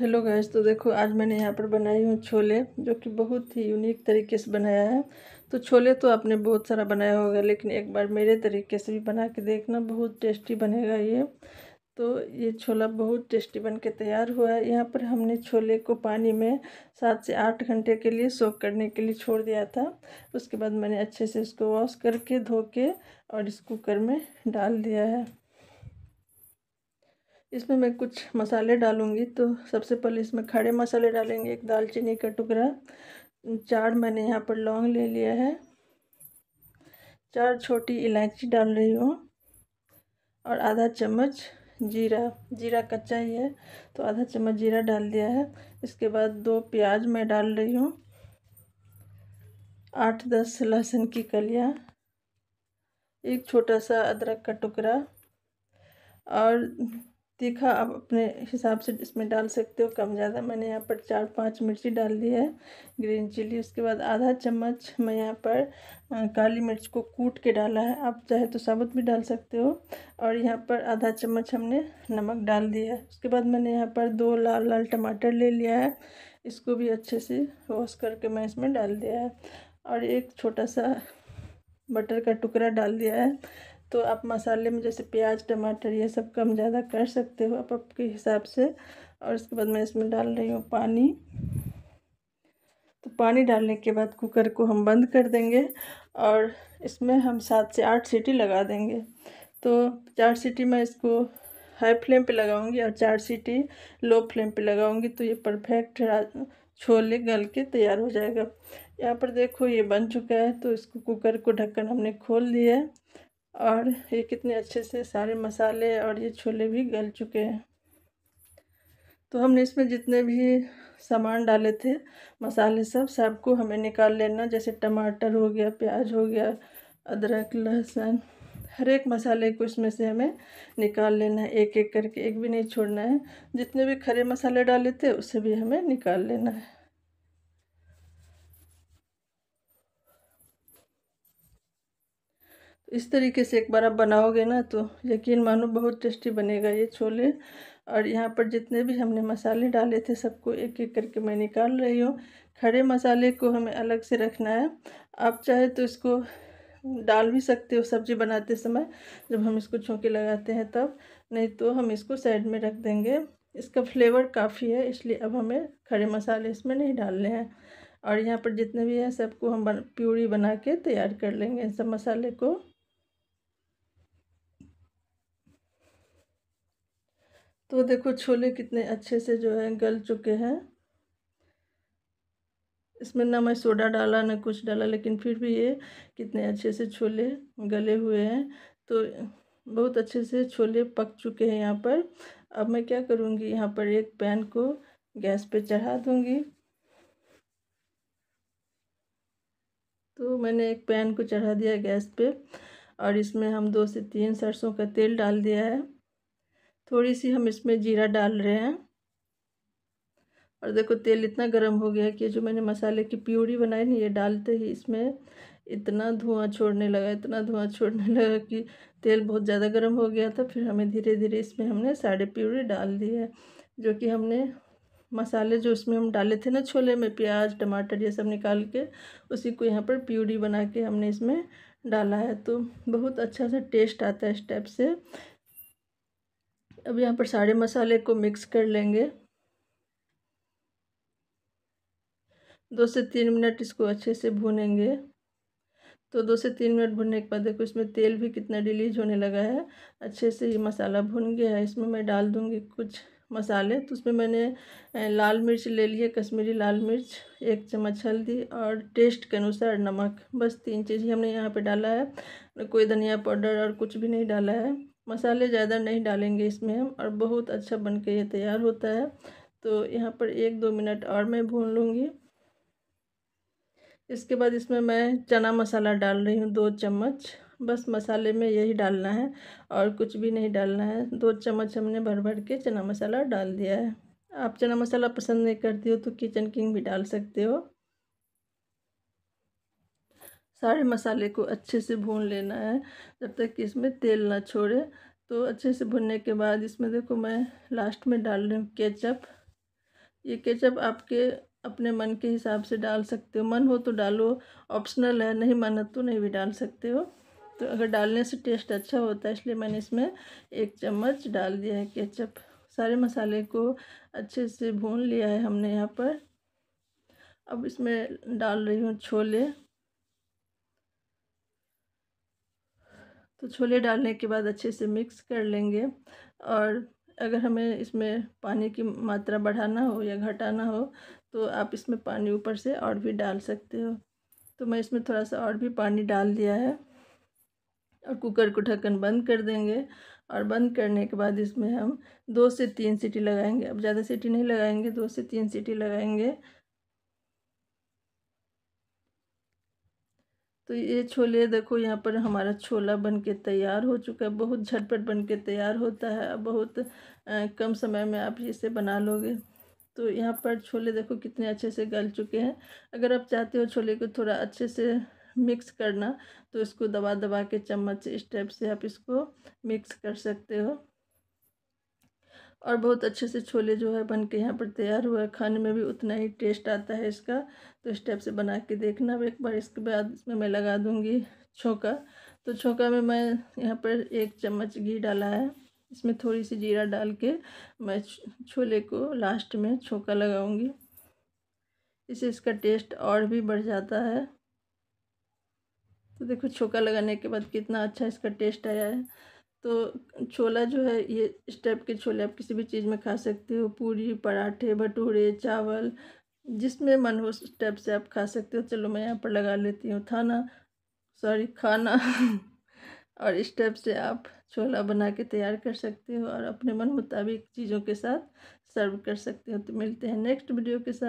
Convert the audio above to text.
hello guys तो देखो आज मैंने यहाँ पर बनाई हूँ छोले जो कि बहुत ही यूनिक तरीके से बनाया है तो छोले तो आपने बहुत सारा बनाया होगा लेकिन एक बार मेरे तरीके से भी बना के देखना बहुत टेस्टी बनेगा ये तो ये छोला बहुत टेस्टी बन के तैयार हुआ है यहाँ पर हमने छोले को पानी में सात से आठ घंटे के लिए सोख करने के लिए छोड़ दिया था उसके बाद मैंने अच्छे से इसको वॉश करके धो के और इस कुकर में डाल दिया है इसमें मैं कुछ मसाले डालूँगी तो सबसे पहले इसमें खड़े मसाले डालेंगे एक दालचीनी का टुकड़ा चार मैंने यहाँ पर लौंग ले लिया है चार छोटी इलायची डाल रही हूँ और आधा चम्मच जीरा जीरा कच्चा ही है तो आधा चम्मच जीरा डाल दिया है इसके बाद दो प्याज मैं डाल रही हूँ आठ दस लहसुन की कलियाँ एक छोटा सा अदरक का टुकड़ा और तीखा आप अपने हिसाब से इसमें डाल सकते हो कम ज़्यादा मैंने यहाँ पर चार पांच मिर्ची डाल दी है ग्रीन चिली उसके बाद आधा चम्मच मैं यहाँ पर काली मिर्च को कूट के डाला है आप चाहे तो साबुत भी डाल सकते हो और यहाँ पर आधा चम्मच हमने नमक डाल दिया है उसके बाद मैंने यहाँ पर दो लाल लाल टमाटर ले लिया है इसको भी अच्छे से वॉश करके मैं इसमें डाल दिया है और एक छोटा सा बटर का टुकड़ा डाल दिया है तो आप मसाले में जैसे प्याज टमाटर ये सब कम ज़्यादा कर सकते हो आप आपके हिसाब से और इसके बाद मैं इसमें डाल रही हूँ पानी तो पानी डालने के बाद कुकर को हम बंद कर देंगे और इसमें हम सात से आठ सीटी लगा देंगे तो चार सीटी मैं इसको हाई फ्लेम पे लगाऊंगी और चार सीटी लो फ्लेम पे लगाऊंगी तो ये परफेक्ट छोले गल के तैयार हो जाएगा यहाँ पर देखो ये बन चुका है तो इसको कुकर को ढक्कन हमने खोल दिया है और ये कितने अच्छे से सारे मसाले और ये छोले भी गल चुके हैं तो हमने इसमें जितने भी सामान डाले थे मसाले सब सबको हमें निकाल लेना जैसे टमाटर हो गया प्याज हो गया अदरक लहसुन हर एक मसाले को इसमें से हमें निकाल लेना है एक एक करके एक भी नहीं छोड़ना है जितने भी खरे मसाले डाले थे उसे भी हमें निकाल लेना है इस तरीके से एक बार आप बनाओगे ना तो यकीन मानो बहुत टेस्टी बनेगा ये छोले और यहाँ पर जितने भी हमने मसाले डाले थे सबको एक एक करके मैं निकाल रही हूँ खड़े मसाले को हमें अलग से रखना है आप चाहे तो इसको डाल भी सकते हो सब्जी बनाते समय जब हम इसको छोंके लगाते हैं तब नहीं तो हम इसको साइड में रख देंगे इसका फ्लेवर काफ़ी है इसलिए अब हमें खड़े मसाले इसमें नहीं डालने हैं और यहाँ पर जितने भी हैं सबको हम बन, प्यूरी बना के तैयार कर लेंगे सब मसाले को तो देखो छोले कितने अच्छे से जो है गल चुके हैं इसमें ना मैं सोडा डाला ना कुछ डाला लेकिन फिर भी ये कितने अच्छे से छोले गले हुए हैं तो बहुत अच्छे से छोले पक चुके हैं यहाँ पर अब मैं क्या करूँगी यहाँ पर एक पैन को गैस पे चढ़ा दूँगी तो मैंने एक पैन को चढ़ा दिया गैस पे और इसमें हम दो से तीन सरसों का तेल डाल दिया है थोड़ी सी हम इसमें जीरा डाल रहे हैं और देखो तेल इतना गर्म हो गया कि जो मैंने मसाले की प्यूरी बनाई ना ये डालते ही इसमें इतना धुआं छोड़ने लगा इतना धुआं छोड़ने लगा कि तेल बहुत ज़्यादा गर्म हो गया था फिर हमें धीरे धीरे इसमें हमने साढ़े प्यूरी डाल दी है जो कि हमने मसाले जो उसमें हम डाले थे ना छोले में प्याज टमाटर ये सब निकाल के उसी को यहाँ पर प्यूरी बना के हमने इसमें डाला है तो बहुत अच्छा सा टेस्ट आता है इस टाइप से अब यहाँ पर सारे मसाले को मिक्स कर लेंगे दो से तीन मिनट इसको अच्छे से भूनेंगे तो दो से तीन मिनट भुनने के बाद देखो इसमें तेल भी कितना रिलीज होने लगा है अच्छे से ये मसाला भुन गया है इसमें मैं डाल दूँगी कुछ मसाले तो उसमें मैंने लाल मिर्च ले ली है कश्मीरी लाल मिर्च एक चम्मच हल्दी और टेस्ट के अनुसार नमक बस तीन चीज़ ही हमने यहाँ पे डाला है कोई धनिया पाउडर और कुछ भी नहीं डाला है मसाले ज़्यादा नहीं डालेंगे इसमें हम और बहुत अच्छा बन के ये तैयार होता है तो यहाँ पर एक दो मिनट और मैं भून लूँगी इसके बाद इसमें मैं चना मसाला डाल रही हूँ दो चम्मच बस मसाले में यही डालना है और कुछ भी नहीं डालना है दो चम्मच हमने भर भर के चना मसाला डाल दिया है आप चना मसाला पसंद नहीं करती हो तो किचन किंग भी डाल सकते हो सारे मसाले को अच्छे से भून लेना है जब तक कि इसमें तेल ना छोड़े तो अच्छे से भुनने के बाद इसमें देखो मैं लास्ट में डाल रही हूँ केचप ये केचप आपके अपने मन के हिसाब से डाल सकते हो मन हो तो डालो ऑप्शनल है नहीं मन तो नहीं भी डाल सकते हो तो अगर डालने से टेस्ट अच्छा होता है इसलिए मैंने इसमें एक चम्मच डाल दिया है केचप सारे मसाले को अच्छे से भून लिया है हमने यहाँ पर अब इसमें डाल रही हूँ छोले तो छोले डालने के बाद अच्छे से मिक्स कर लेंगे और अगर हमें इसमें पानी की मात्रा बढ़ाना हो या घटाना हो तो आप इसमें पानी ऊपर से और भी डाल सकते हो तो मैं इसमें थोड़ा सा और भी पानी डाल दिया है और कुकर को ढक्कन बंद कर देंगे और बंद करने के बाद इसमें हम दो से तीन सीटी लगाएंगे अब ज़्यादा सीटी नहीं लगाएंगे दो से तीन सीटी लगाएंगे तो ये छोले देखो यहाँ पर हमारा छोला बन के तैयार हो चुका है बहुत झटपट बन के तैयार होता है बहुत कम समय में आप इसे बना लोगे तो यहाँ पर छोले देखो कितने अच्छे से गल चुके हैं अगर आप चाहते हो छोले को थोड़ा अच्छे से मिक्स करना तो इसको दबा दबा के चम्मच इस टाइप से आप इसको मिक्स कर सकते हो और बहुत अच्छे से छोले जो है बन के यहाँ पर तैयार हुआ है खाने में भी उतना ही टेस्ट आता है इसका तो इस टाइप से बना के देखना अब एक बार इसके बाद इसमें मैं लगा दूँगी छोंका तो छोंका में मैं यहाँ पर एक चम्मच घी डाला है इसमें थोड़ी सी जीरा डाल के मैं छोले को लास्ट में छोंका लगाऊंगी इससे इसका टेस्ट और भी बढ़ जाता है तो देखो छोका लगाने के बाद कितना अच्छा इसका टेस्ट आया है तो छोला जो है ये इस टाइप के छोले आप किसी भी चीज़ में खा सकते हो पूरी पराठे भटूरे चावल जिसमें मन हो उस टाइप से आप खा सकते हो चलो मैं यहाँ पर लगा लेती हूँ थाना सॉरी खाना और इस टाइप से आप छोला बना के तैयार कर सकते हो और अपने मन मुताबिक चीज़ों के साथ सर्व कर सकते हो तो मिलते हैं नेक्स्ट वीडियो के साथ